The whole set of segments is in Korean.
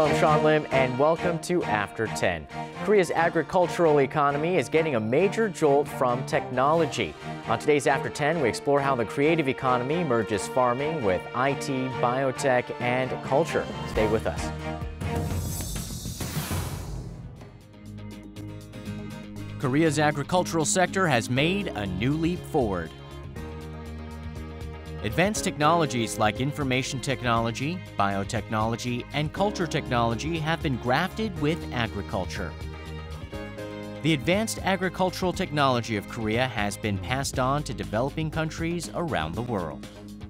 Hello, I'm Sean Lim, and welcome to After 10. Korea's agricultural economy is getting a major jolt from technology. On today's After 10, we explore how the creative economy merges farming with IT, biotech, and culture. Stay with us. Korea's agricultural sector has made a new leap forward. Advanced technologies like information technology, biotechnology, and culture technology have been grafted with agriculture. The advanced agricultural technology of Korea has been passed on to developing countries around the world.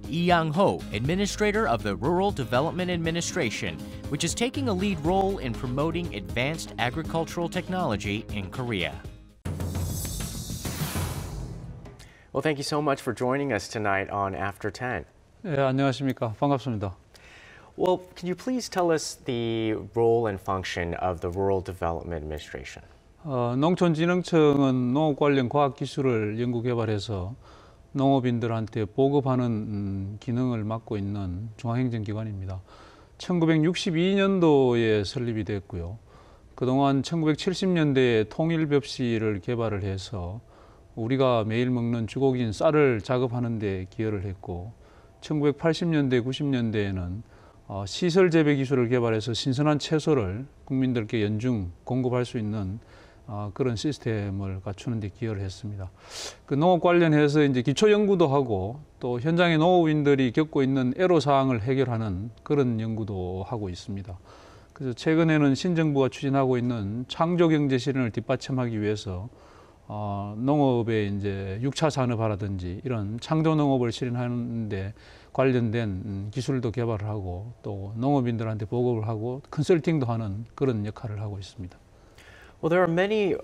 Lee Young Ho, administrator of the Rural Development Administration, which is taking a lead role in promoting advanced agricultural technology in Korea. Well, thank you so much for joining us tonight on After 10. 예, 안녕하십니까. 반갑습니다. Well, can you please tell us the role and function of the Rural Development Administration? 어, 농촌진흥청은 농업 관련 과학기술을 연구개발해서 농업인들한테 보급하는 음, 기능을 맡고 있는 중앙행정기관입니다. 1962년도에 설립이 됐고요. 그동안 1970년대에 통일벽시를 개발을 해서 우리가 매일 먹는 주걱인 쌀을 작업하는 데 기여를 했고 1980년대, 90년대에는 어, 시설 재배 기술을 개발해서 신선한 채소를 국민들께 연중 공급할 수 있는 어, 그런 시스템을 갖추는 데 기여를 했습니다. 그 농업 관련해서 이제 기초 연구도 하고 또 현장의 농업인들이 겪고 있는 애로 사항을 해결하는 그런 연구도 하고 있습니다. 그래서 최근에는 신정부가 추진하고 있는 창조 경제 실현을 뒷받침하기 위해서 어, 농업의 이제 6차 산업화라든지 이런 창조 농업을 실현하는데 관련된 기술도 개발을 하고 또 농업인들한테 보급을 하고 컨설팅도 하는 그런 역할을 하고 있습니다. Well, there are many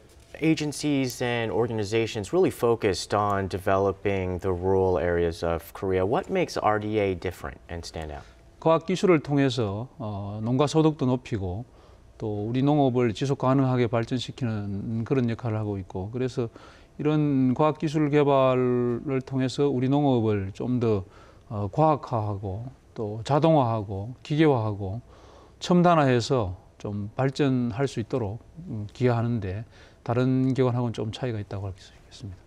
agencies and organizations really focused on developing the rural areas of Korea. What makes RDA different and stand out? 과학 기술을 통해서 어, 농가 소득도 높이고 또 우리 농업을 지속 가능하게 발전시키는 그런 역할을 하고 있고 그래서 이런 과학기술 개발을 통해서 우리 농업을 좀 더 어, 과학화하고 또 자동화하고 기계화하고 첨단화해서 좀 발전할 수 있도록 음, 기여하는데 다른 기관하고는 좀 차이가 있다고 할 수 있겠습니다.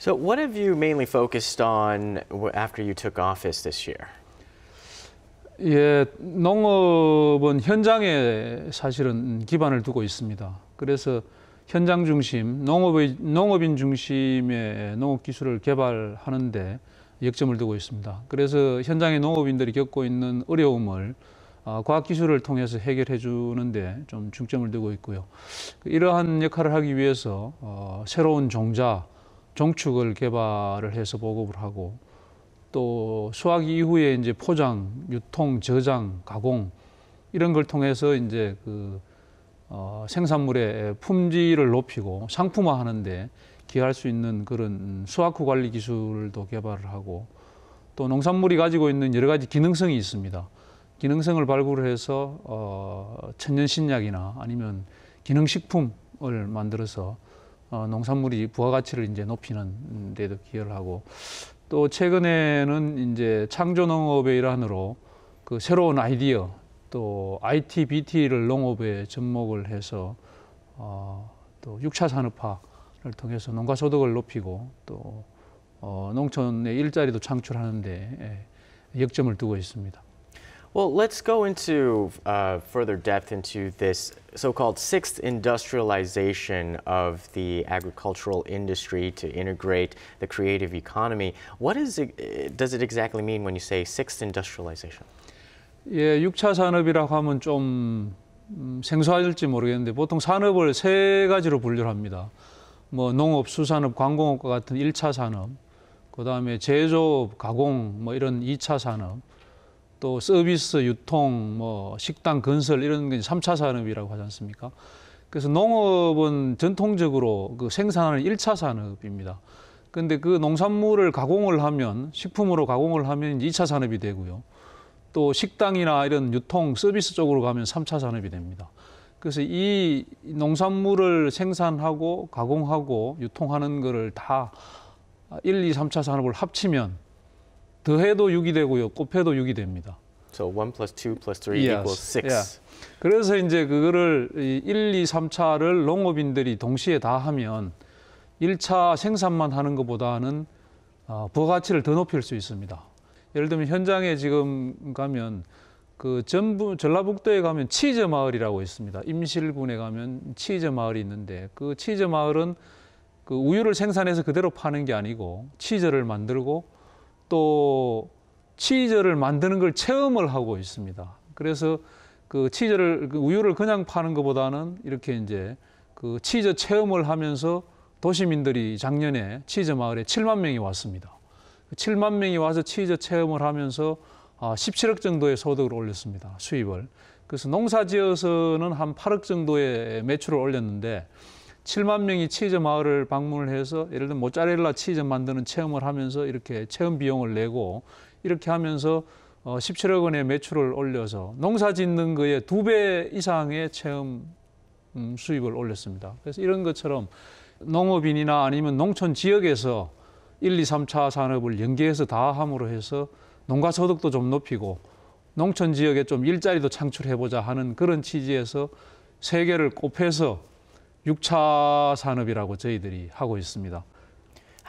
So what have you mainly focused on after you took office this year? 예, 농업은 현장에 사실은 기반을 두고 있습니다. 그래서 현장 중심, 농업의, 농업인 중심의 농업 기술을 개발하는데 역점을 두고 있습니다. 그래서 현장의 농업인들이 겪고 있는 어려움을 아, 과학 기술을 통해서 해결해 주는데 좀 중점을 두고 있고요. 이러한 역할을 하기 위해서 어, 새로운 종자, 종축을 개발을 해서 보급을 하고 또 수확 이후에 이제 포장, 유통, 저장, 가공 이런 걸 통해서 이제 그 어, 생산물의 품질을 높이고 상품화하는데 기여할 수 있는 그런 수확 후 관리 기술도 개발을 하고 또 농산물이 가지고 있는 여러 가지 기능성이 있습니다. 기능성을 발굴해서 을 어, 천연 신약이나 아니면 기능식품을 만들어서 어, 농산물이 부가가치를 이제 높이는 데도 기여를 하고 또 최근에는 이제 창조농업의 일환으로 그 새로운 아이디어 또 IT, BT를 농업에 접목을 해서 어, 또 6차 산업화를 통해서 농가 소득을 높이고 또 어, 농촌의 일자리도 창출하는데 예, 역점을 두고 있습니다. Well, let's go into uh, further depth into this so-called sixth industrialization of the agricultural industry to integrate the creative economy. What is it, uh, does it exactly mean when you say sixth industrialization? 예, 6차 산업이라고 하면 좀 생소할지 모르겠는데 보통 산업을 세 가지로 분류를 합니다. 뭐 농업, 수산업, 관공업과 같은 1차 산업, 그다음에 제조업, 가공 뭐 이런 2차 산업, 또 서비스, 유통, 뭐 식당 건설 이런 게 3차 산업이라고 하지 않습니까? 그래서 농업은 전통적으로 그 생산하는 1차 산업입니다. 근데 그 농산물을 가공을 하면 식품으로 가공을 하면 2차 산업이 되고요. 또 식당이나 이런 유통 서비스 쪽으로 가면 3차 산업이 됩니다. 그래서 이 농산물을 생산하고 가공하고 유통하는 거를 다 1, 2, 3차 산업을 합치면 더해도 6이 되고요. 곱해도 6이 됩니다. So 1 plus 2 plus 3 yes. equals 6. Yeah. 그래서 이제 그거를 1, 2, 3차를 농업인들이 동시에 다 하면 1차 생산만 하는 것보다는 어, 부가치를 더 높일 수 있습니다. 예를 들면 현장에 지금 가면 그 전부 전라북도에 가면 치즈 마을이라고 있습니다. 임실군에 가면 치즈 마을이 있는데 그 치즈 마을은 그 우유를 생산해서 그대로 파는 게 아니고 치즈를 만들고 또 치즈를 만드는 걸 체험을 하고 있습니다. 그래서 그 치즈를 그 우유를 그냥 파는 것보다는 이렇게 이제 그 치즈 체험을 하면서 도시민들이 작년에 치즈 마을에 7만 명이 왔습니다. 7만 그 명이 와서 치즈 체험을 하면서 17억 아, 정도의 소득을 올렸습니다. 수입을. 그래서 농사 지어서는 한 8억 정도의 매출을 올렸는데 7만 명이 치즈 마을을 방문을 해서 예를 들면 모짜렐라 치즈 만드는 체험을 하면서 이렇게 체험 비용을 내고 이렇게 하면서 어 17억 원의 매출을 올려서 농사 짓는 거에 두 배 이상의 체험 음, 수입을 올렸습니다. 그래서 이런 것처럼 농업인이나 아니면 농촌 지역에서 1, 2, 3차 산업을 연계해서 다 함으로 해서 농가 소득도 좀 높이고 농촌 지역에 좀 일자리도 창출해보자 하는 그런 취지에서 세계를 곱해서 6차 산업이라고 저희들이 하고 있습니다.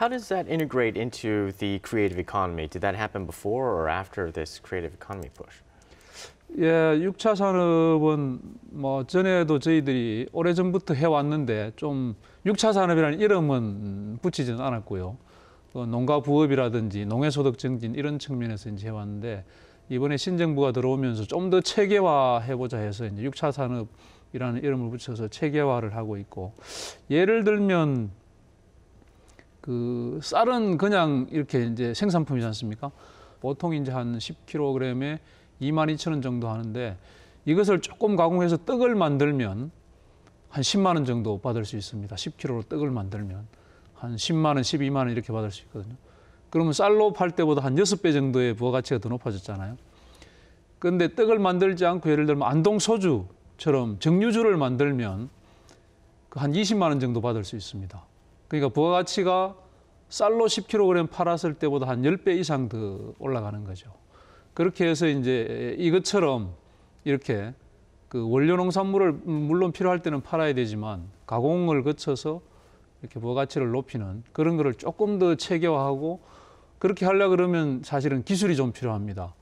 How does that integrate into the creative economy? Did that happen before or after this creative economy push? 예, 6차 산업은 뭐 전에도 저희들이 오래전부터 해왔는데 좀 6차 산업이라는 이름은 붙이지는 않았고요. 농가 부업이라든지 농해소득 증진 이런 측면에서 이제 해왔는데 이번에 신정부가 들어오면서 좀 더 체계화해보자 해서 이제 6차 산업 이라는 이름을 붙여서 체계화를 하고 있고 예를 들면 그 쌀은 그냥 이렇게 이제 생산품이지 않습니까? 보통 이제 한 10kg에 22,000원 정도 하는데 이것을 조금 가공해서 떡을 만들면 한 10만 원 정도 받을 수 있습니다. 10kg로 떡을 만들면 한 10만 원, 12만 원 이렇게 받을 수 있거든요. 그러면 쌀로 팔 때보다 한 6배 정도의 부가가치가 더 높아졌잖아요. 근데 떡을 만들지 않고 예를 들면 안동 소주 처럼 정유주를 만들면 그 한 20만 원 정도 받을 수 있습니다. 그러니까 부가가치가 쌀로 10kg 팔았을 때보다 한 10배 이상 더 올라가는 거죠. 그렇게 해서 이제 이것처럼 이렇게 그 원료 농산물을 물론 필요할 때는 팔아야 되지만 가공을 거쳐서 이렇게 부가가치를 높이는 그런 거를 조금 더 체계화하고 그렇게 하려 그러면 사실은 기술이 좀 필요합니다.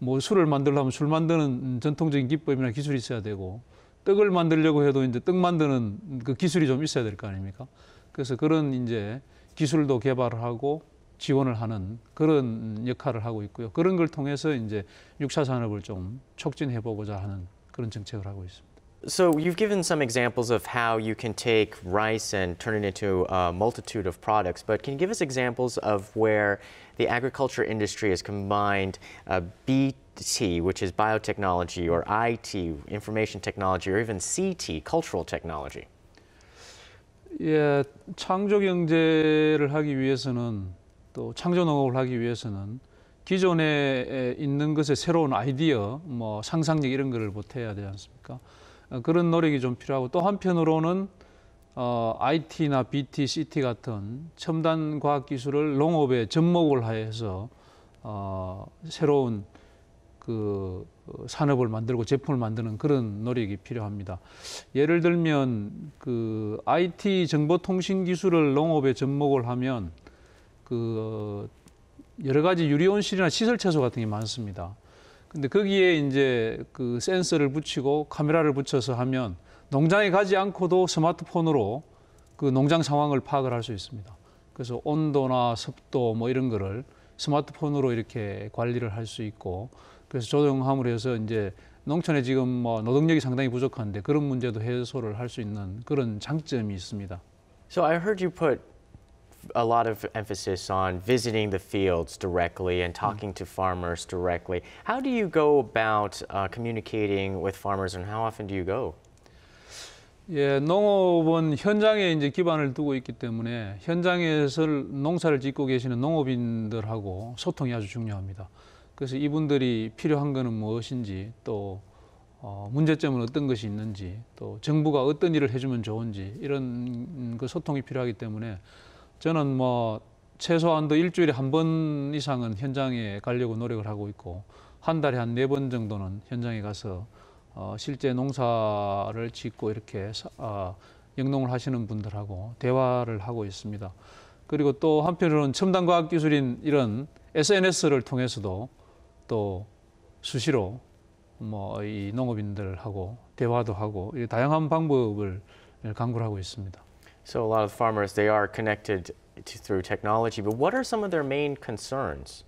뭐 술을 만들려면 술 만드는 전통적인 기법이나 기술이 있어야 되고 떡을 만들려고 해도 이제 떡 만드는 그 기술이 좀 있어야 될 거 아닙니까? 그래서 그런 이제 기술도 개발을 하고 지원을 하는 그런 역할을 하고 있고요. 그런 걸 통해서 이제 육차 산업을 좀 촉진해 보고자 하는 그런 정책을 하고 있습니다. So you've given some examples of how you can take rice and turn it into a multitude of products, but can you give us examples of where the agriculture industry has combined uh, BT, which is biotechnology, or IT, information technology, or even CT, cultural technology? Yeah, 창조 경제를 하기 위해서는 또 창조농업을 하기 위해서는 기존에 있는 것의 새로운 아이디어, 뭐 상상력 이런 것을 보태야 되지 않습니까? 어, 그런 노력이 좀 필요하고 또 한편으로는 어, IT나 BT, CT 같은 첨단 과학 기술을 농업에 접목을 하여서 어, 새로운 그 어, 산업을 만들고 제품을 만드는 그런 노력이 필요합니다. 예를 들면 그 IT 정보통신 기술을 농업에 접목을 하면 그 어, 여러 가지 유리온실이나 시설 채소 같은 게 많습니다. 근데 거기에 이제 그 센서를 붙이고 카메라를 붙여서 하면 농장에 가지 않고도 스마트폰으로 그 농장 상황을 파악을 할 수 있습니다. 그래서 온도나 습도 뭐 이런 거를 스마트폰으로 이렇게 관리를 할 수 있고 그래서 조정함으로 해서 이제 농촌에 지금 뭐 노동력이 상당히 부족한데 그런 문제도 해소를 할 수 있는 그런 장점이 있습니다. So I heard you put a lot of emphasis on visiting the fields directly and talking mm. to farmers directly. How do you go about uh, communicating with farmers and how often do you go? 예, 농업은 현장에 이제 기반을 두고 있기 때문에 현장에서 농사를 짓고 계시는 농업인들하고 소통이 아주 중요합니다. 그래서 이분들이 필요한 거는 무엇인지 또 어, 문제점은 어떤 것이 있는지 또 정부가 어떤 일을 해주면 좋은지 이런 그 소통이 필요하기 때문에 저는 뭐 최소한도 일주일에 한 번 이상은 현장에 가려고 노력을 하고 있고 한 달에 한 네 번 정도는 현장에 가서 어, 실제 농사를 짓고 이렇게 사, 어, 영농을 하시는 분들하고 대화를 하고 있습니다. 그리고 또 한편으로는 첨단 과학 기술인 이런 SNS를 통해서도 또 수시로 뭐 이 농업인들하고 대화도 하고 다양한 방법을 강구를 하고 있습니다. So a lot of farmers, they are connected to, through technology, but what are some of their main concerns?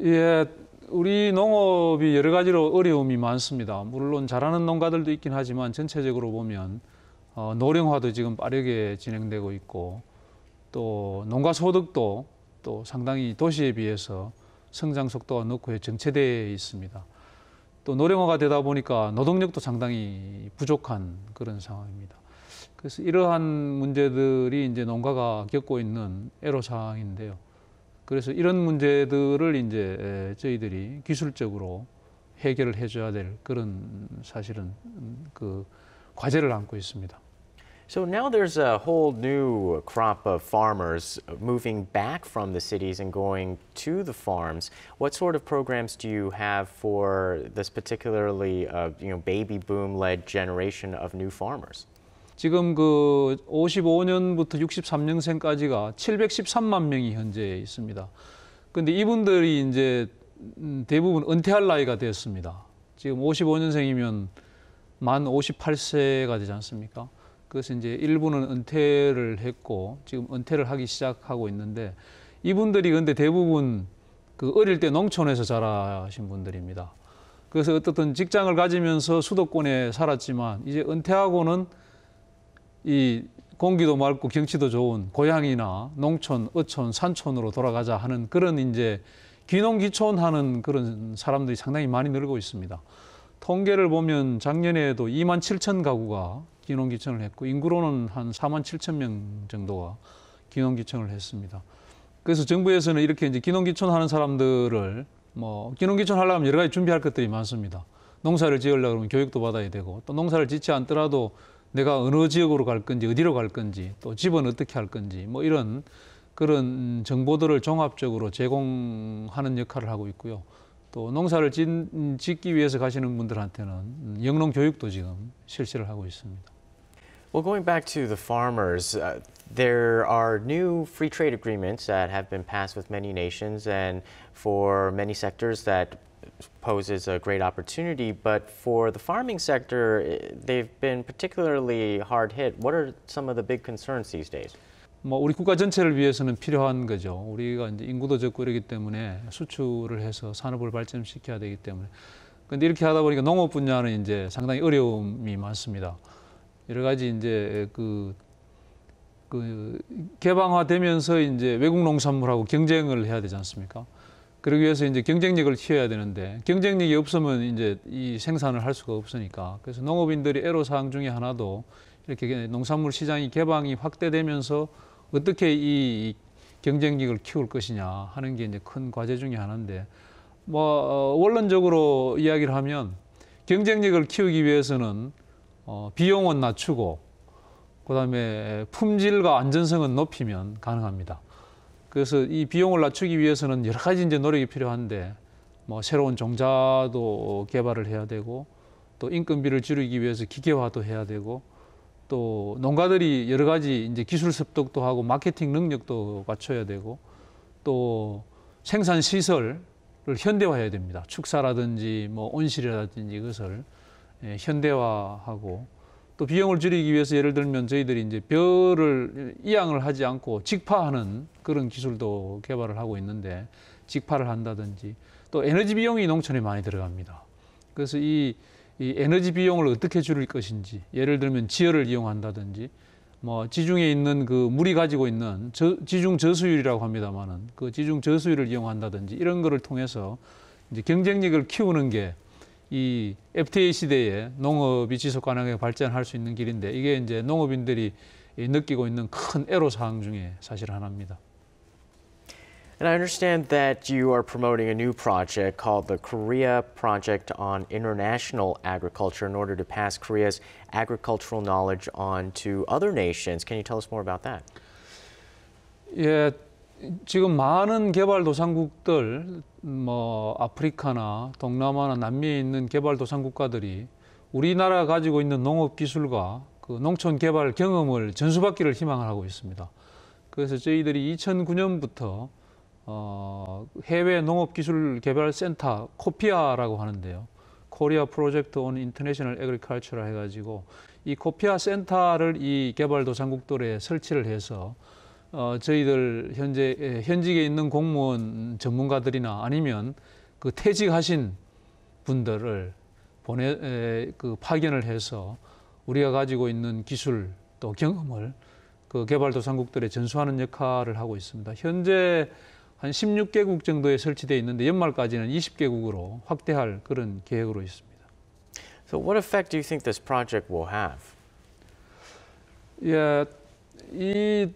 예, 우리 농업이 여러 가지로 어려움이 많습니다. 물론 잘하는 농가들도 있긴 하지만 전체적으로 보면 어, 노령화도 지금 빠르게 진행되고 있고 또 농가 소득도 또 상당히 도시에 비해서 성장 속도가 높고 정체되어 있습니다. 또 노령화가 되다 보니까 노동력도 상당히 부족한 그런 상황입니다. 그래서 이러한 문제들이 이제 농가가 겪고 있는 애로사항인데요. 그래서 이런 문제들을 이제 저희들이 기술적으로 해결을 해줘야 될 그런 사실은 그 과제를 안고 있습니다. So now there's a whole new crop of farmers moving back from the cities and going to the farms. What sort of programs do you have for this particularly, uh, you know, baby boom-led generation of new farmers? 지금 그 55년부터 63년생까지가 713만 명이 현재 있습니다. 근데 이분들이 이제 음, 대부분 은퇴할 나이가 되었습니다 지금 55년생이면 만 58세가 되지 않습니까? 그래서 이제 일부는 은퇴를 했고 지금 은퇴를 하기 시작하고 있는데 이분들이 근데 대부분 그 어릴 때 농촌에서 자라신 분들입니다. 그래서 어떻든 직장을 가지면서 수도권에 살았지만 이제 은퇴하고는 이 공기도 맑고 경치도 좋은 고향이나 농촌, 어촌, 산촌으로 돌아가자 하는 그런 이제 귀농귀촌하는 그런 사람들이 상당히 많이 늘고 있습니다. 통계를 보면 작년에도 2만 7천 가구가 귀농귀촌을 했고 인구로는 한 4만 7천 명 정도가 귀농귀촌을 했습니다. 그래서 정부에서는 이렇게 이제 귀농귀촌 하는 사람들을 뭐 귀농귀촌 하려면 여러 가지 준비할 것들이 많습니다. 농사를 지으려고 하면 교육도 받아야 되고 또 농사를 짓지 않더라도 내가 어느 지역으로 갈 건지 어디로 갈 건지 또 집은 어떻게 할 건지 뭐 이런 그런 정보들을 종합적으로 제공하는 역할을 하고 있고요. 또 농사를 짓, 기 위해서 가시는 분들한테는 영농 교육도 지금 실시를 하고 있습니다. Well, going back to the farmers, uh, There are new free trade agreements that have been passed with many nations and for many sectors that poses a great opportunity, but for the farming sector, they've been particularly hard hit. What are some of the big concerns these days? 뭐 우리 국가 전체를 위해서는 필요한 거죠. 우리가 이제 인구도 적고 이러기 때문에 수출을 해서 산업을 발전시켜야 되기 때문에. 근데 이렇게 하다 보니까 농업 분야는 이제 상당히 어려움이 많습니다. 여러 가지 이제 그그 개방화되면서 이제 외국 농산물하고 경쟁을 해야 되지 않습니까? 그러기 위해서 이제 경쟁력을 키워야 되는데 경쟁력이 없으면 이제 이 생산을 할 수가 없으니까 그래서 농업인들이 애로사항 중에 하나도 이렇게 농산물 시장이 개방이 확대되면서 어떻게 이 경쟁력을 키울 것이냐 하는 게 이제 큰 과제 중의 하나인데 뭐 어, 원론적으로 이야기를 하면 경쟁력을 키우기 위해서는 어, 비용은 낮추고 그다음에 품질과 안전성은 높이면 가능합니다. 그래서 이 비용을 낮추기 위해서는 여러 가지 이제 노력이 필요한데 뭐 새로운 종자도 개발을 해야 되고 또 인건비를 줄이기 위해서 기계화도 해야 되고 또 농가들이 여러 가지 이제 기술 습득도 하고 마케팅 능력도 갖춰야 되고 또 생산 시설을 현대화해야 됩니다. 축사라든지 뭐 온실이라든지 이것을 예, 현대화하고 또 비용을 줄이기 위해서 예를 들면 저희들이 이제 벼를 이양을 하지 않고 직파하는 그런 기술도 개발을 하고 있는데 직파를 한다든지 또 에너지 비용이 농촌에 많이 들어갑니다. 그래서 이, 이 에너지 비용을 어떻게 줄일 것인지 예를 들면 지열을 이용한다든지 뭐 지중에 있는 그 물이 가지고 있는 저, 지중 저수율이라고 합니다만은 그 지중 저수율을 이용한다든지 이런 거를 통해서 이제 경쟁력을 키우는 게이 FTA 시대에 농업이 지속 가능하게 발전할 수 있는 길인데 이게 이제 농업인들이 느끼고 있는 큰 애로 사항 중에 사실 하나입니다. And I understand that you are promoting a new project called the Korea Project on International Agriculture in order to pass Korea's agricultural knowledge on to other nations. Can you tell us more about that? 예, 지금 많은 개발도상국들 뭐 아프리카나 동남아나 남미에 있는 개발도상국가들이 우리나라 가지고 있는 농업 기술과 그 농촌 개발 경험을 전수받기를 희망을 하고 있습니다. 그래서 저희들이 2009년부터 어, 해외 농업기술개발센터 코피아라고 하는데요. 코리아 프로젝트 온 인터내셔널 에그리컬처라 해가지고 이 코피아 센터를 이 개발도상국들에 설치를 해서 어, 저희들 현재 현직에 있는 공무원 전문가들이나 아니면 그 퇴직하신 분들을 보내 에, 그 파견을 해서 우리가 가지고 있는 기술 또 경험을 그 개발도상국들에 전수하는 역할을 하고 있습니다. 현재 한 16개국 정도에 설치되어 있는데 연말까지는 20개국으로 확대할 그런 계획으로 있습니다. So what effect do you think this project will have? 예, 이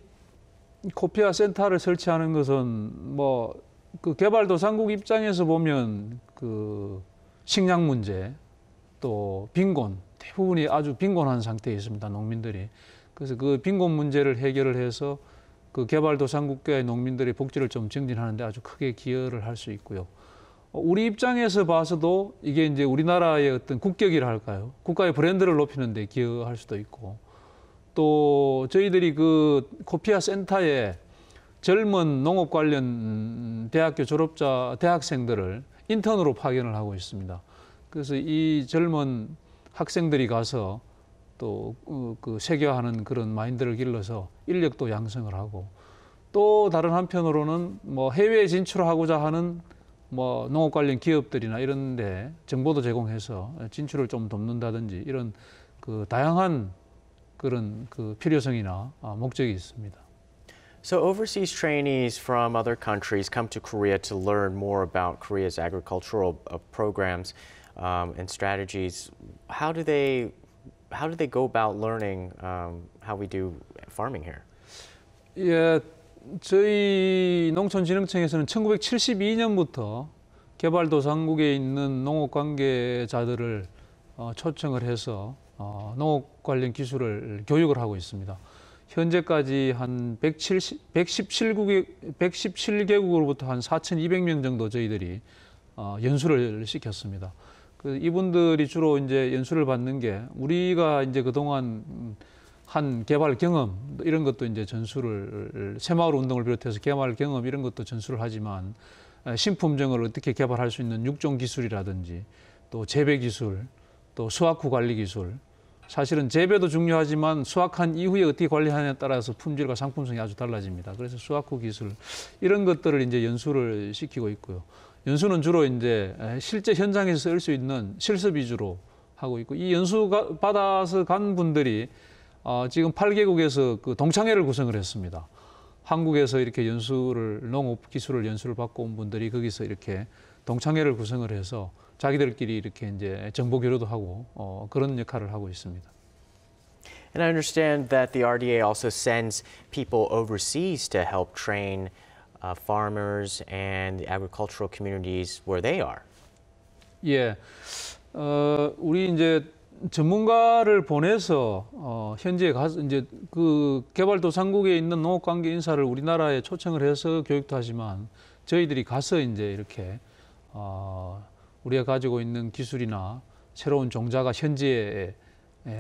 코피아 센터를 설치하는 것은 뭐 그 개발도상국 입장에서 보면 그 식량 문제 또 빈곤 대부분이 아주 빈곤한 상태에 있습니다 농민들이 그래서 그 빈곤 문제를 해결을 해서 그 개발도상국가의 농민들의 복지를 좀 증진하는데 아주 크게 기여를 할 수 있고요. 우리 입장에서 봐서도 이게 이제 우리나라의 어떤 국격이라 할까요? 국가의 브랜드를 높이는 데 기여할 수도 있고 또 저희들이 그 코피아 센터에 젊은 농업 관련 대학교 졸업자 대학생들을 인턴으로 파견을 하고 있습니다. 그래서 이 젊은 학생들이 가서 또그 어, 세계화하는 그런 마인드를 길러서 인력도 양성을 하고 또 다른 한편으로는 뭐 해외에 진출하고자 하는 뭐 농업 관련 기업들이나 이런 데 정보도 제공해서 진출을 좀 돕는다든지 이런 그 다양한 그런 그 필요성이나 목적이 있습니다. So overseas trainees from other countries come to Korea to learn more about Korea's agricultural programs um, and strategies. How do they how do they go about learning um, how we do farming here? 예, 저희 농촌진흥청에서는 1972년부터 개발도상국에 있는 농업 관계자들을 어, 초청을 해서 어, 농업 관련 기술을 교육을 하고 있습니다. 현재까지 한 170, 117국에, 117개국으로부터 한 4,200명 정도 저희들이 어, 연수를 시켰습니다. 그 이분들이 주로 이제 연수를 받는 게 우리가 이제 그동안 한 개발 경험 이런 것도 이제 전수를 새마을 운동을 비롯해서 개발 경험 이런 것도 전수를 하지만 신품종을 어떻게 개발할 수 있는 육종 기술이라든지 또 재배 기술 또 수확후 관리 기술 사실은 재배도 중요하지만 수확한 이후에 어떻게 관리하느냐에 따라서 품질과 상품성이 아주 달라집니다. 그래서 수확 후 기술 이런 것들을 이제 연수를 시키고 있고요. 연수는 주로 이제 실제 현장에서 쓸 수 있는 실습 위주로 하고 있고 이 연수 받아서 간 분들이 어, 지금 8개국에서 그 동창회를 구성을 했습니다. 한국에서 이렇게 연수를 농업 기술을 연수를 받고 온 분들이 거기서 이렇게 동창회를 구성을 해서 자기들끼리 이렇게 이제 정보 교류도 하고 어, 그런 역할을 하고 있습니다. And I understand that the RDA also sends people overseas to help train uh, farmers and agricultural communities where they are. 예, 어, 우리 이제 전문가를 보내서 어, 현지에 가서 이제 그 개발도상국에 있는 농업 관계 인사를 우리나라에 초청을 해서 교육도 하지만 저희들이 가서 이제 이렇게 어, 우리가 가지고 있는 기술이나 새로운 종자가 현지에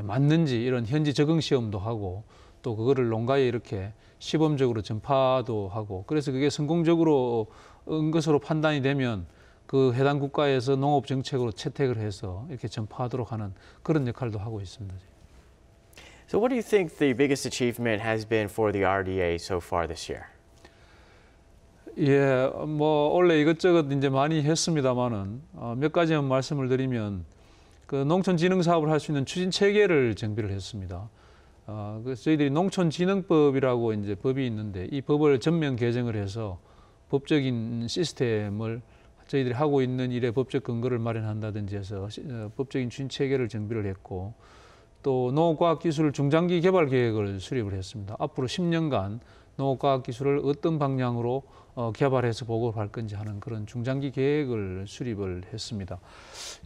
맞는지 이런 현지 적응 시험도 하고 또 그거를 농가에 이렇게 시범적으로 전파도 하고 그래서 그게 성공적으로 은 것으로 판단이 되면 그 해당 국가에서 농업 정책으로 채택을 해서 이렇게 전파하도록 하는 그런 역할도 하고 있습니다. So what do you think the biggest achievement has been for the RDA so far this year? 예, 뭐 원래 이것저것 이제 많이 했습니다만은 어, 몇 가지만 말씀을 드리면 그 농촌진흥 사업을 할 수 있는 추진 체계를 정비를 했습니다. 어, 그래서 저희들이 농촌진흥법이라고 이제 법이 있는데 이 법을 전면 개정을 해서 법적인 시스템을 저희들이 하고 있는 일에 법적 근거를 마련한다든지 해서 시, 어, 법적인 추진 체계를 정비를 했고 또 농업과학기술 중장기 개발 계획을 수립을 했습니다. 앞으로 10년간 농업과학기술을 어떤 방향으로 어, 개발해서 보고할 를 건지 하는 그런 중장기 계획을 수립을 했습니다.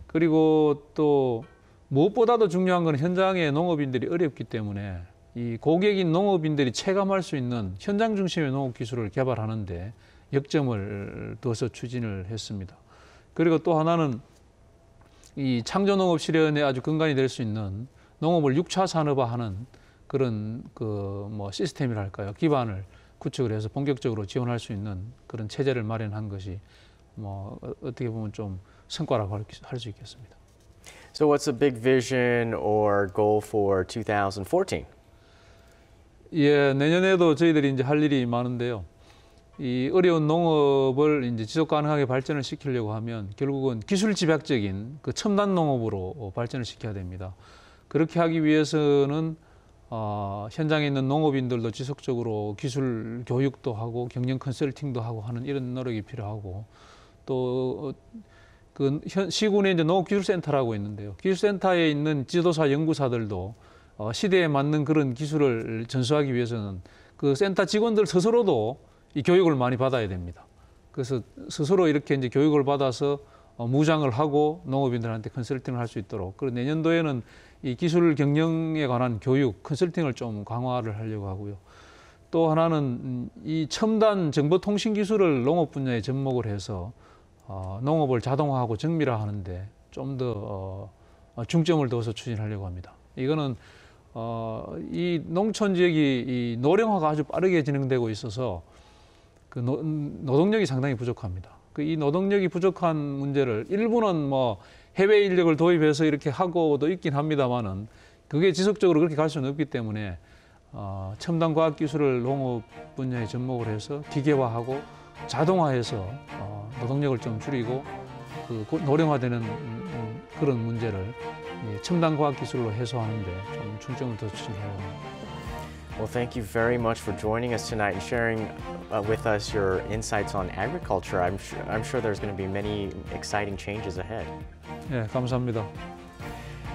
그리고 또 무엇보다도 중요한 건 현장의 농업인들이 어렵기 때문에 이 고객인 농업인들이 체감할 수 있는 현장 중심의 농업 기술을 개발하는데 역점을 둬서 추진을 했습니다. 그리고 또 하나는 이 창조농업 실현에 아주 근간이 될 수 있는 농업을 6차 산업화하는 그런 그 뭐 시스템이랄까요 기반을 구축을 해서 본격적으로 지원할 수 있는 그런 체제를 마련한 것이 뭐 어떻게 보면 좀 성과라고 할 수 있겠습니다. So what's t big vision or goal for 2014? 예, 내년에도 저희들이 이제 할 일이 많은데요. 이 어려운 농업을 이제 지속 가능하게 발전을 시키려고 하면 결국은 기술 집약적인 그 첨단 농업으로 발전을 시켜야 됩니다. 그렇게 하기 위해서는 어, 현장에 있는 농업인들도 지속적으로 기술 교육도 하고 경영 컨설팅도 하고 하는 이런 노력이 필요하고 또그 어, 시군에 이제 농업기술센터라고 있는데요. 기술센터에 있는 지도사 연구사들도 어, 시대에 맞는 그런 기술을 전수하기 위해서는 그 센터 직원들 스스로도 이 교육을 많이 받아야 됩니다. 그래서 스스로 이렇게 이제 교육을 받아서 어, 무장을 하고 농업인들한테 컨설팅을 할 수 있도록 그리고 내년도에는 이 기술 경영에 관한 교육 컨설팅을 좀 강화를 하려고 하고요. 또 하나는 음, 이 첨단 정보통신 기술을 농업 분야에 접목을 해서 어, 농업을 자동화하고 정밀화하는데 좀더 어, 어, 중점을 둬서 추진하려고 합니다. 이거는 어, 이 농촌 지역이 이 노령화가 아주 빠르게 진행되고 있어서 그 노, 음, 노동력이 상당히 부족합니다. 그이 노동력이 부족한 문제를 일부는 뭐 해외 인력을 도입해서 이렇게 하고도 있긴 합니다만은 그게 지속적으로 그렇게 갈 수는 없기 때문에 어, 첨단 과학 기술을 농업 분야에 접목을 해서 기계화하고 자동화해서 어, 노동력을 좀 줄이고 그 노령화되는 음, 음, 그런 문제를 첨단 과학 기술로 해소하는데 좀 중점을 더 추진해야 합니다. Well, thank you very much for joining us tonight and sharing uh, with us your insights on agriculture. I'm, su I'm sure there's going to be many exciting changes ahead. Yeah, 감사합니다.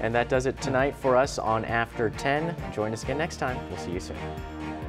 And that does it tonight for us on After 10. Join us again next time. We'll see you soon.